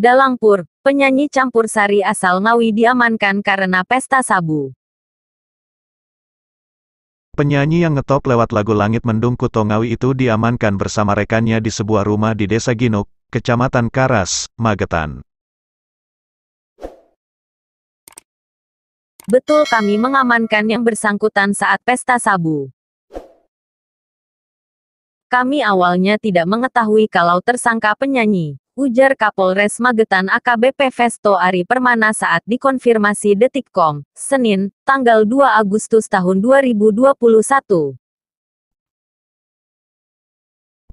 Dalangpur, penyanyi campur sari asal Ngawi diamankan karena pesta sabu. Penyanyi yang ngetop lewat lagu Langit Mendung Kuto Ngawi itu diamankan bersama rekannya di sebuah rumah di Desa Ginuk, Kecamatan Karas, Magetan. Betul kami mengamankan yang bersangkutan saat pesta sabu. Kami awalnya tidak mengetahui kalau tersangka penyanyi ujar Kapolres Magetan AKBP Vesto Ari Permana saat dikonfirmasi Detikkom, Senin, tanggal 2 Agustus tahun 2021.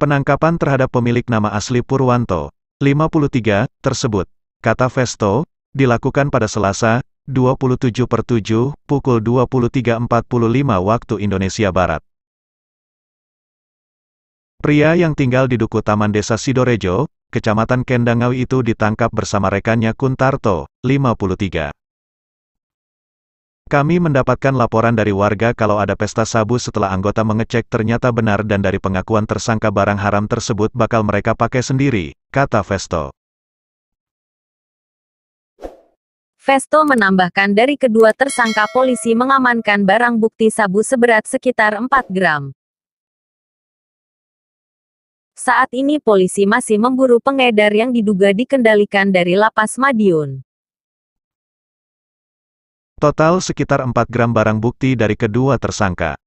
Penangkapan terhadap pemilik nama asli Purwanto, 53, tersebut, kata Vesto, dilakukan pada Selasa, 27 per 7, pukul 23.45 waktu Indonesia Barat. Pria yang tinggal di Duku Taman Desa Sidorejo, Kecamatan Kendangau itu ditangkap bersama rekannya Kuntarto, 53. Kami mendapatkan laporan dari warga kalau ada pesta sabu setelah anggota mengecek ternyata benar dan dari pengakuan tersangka barang haram tersebut bakal mereka pakai sendiri, kata Vesto. Vesto menambahkan dari kedua tersangka polisi mengamankan barang bukti sabu seberat sekitar 4 gram. Saat ini polisi masih memburu pengedar yang diduga dikendalikan dari Lapas Madiun. Total sekitar 4 gram barang bukti dari kedua tersangka.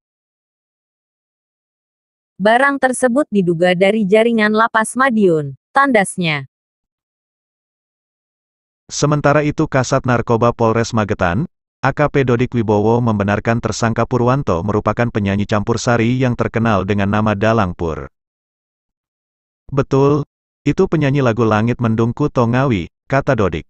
Barang tersebut diduga dari jaringan Lapas Madiun, tandasnya. Sementara itu Kasat Narkoba Polres Magetan, AKP Dodik Wibowo membenarkan tersangka Purwanto merupakan penyanyi campur sari yang terkenal dengan nama Dalangpur. Betul, itu penyanyi lagu Langit Mendungku Tongawi, kata Dodik.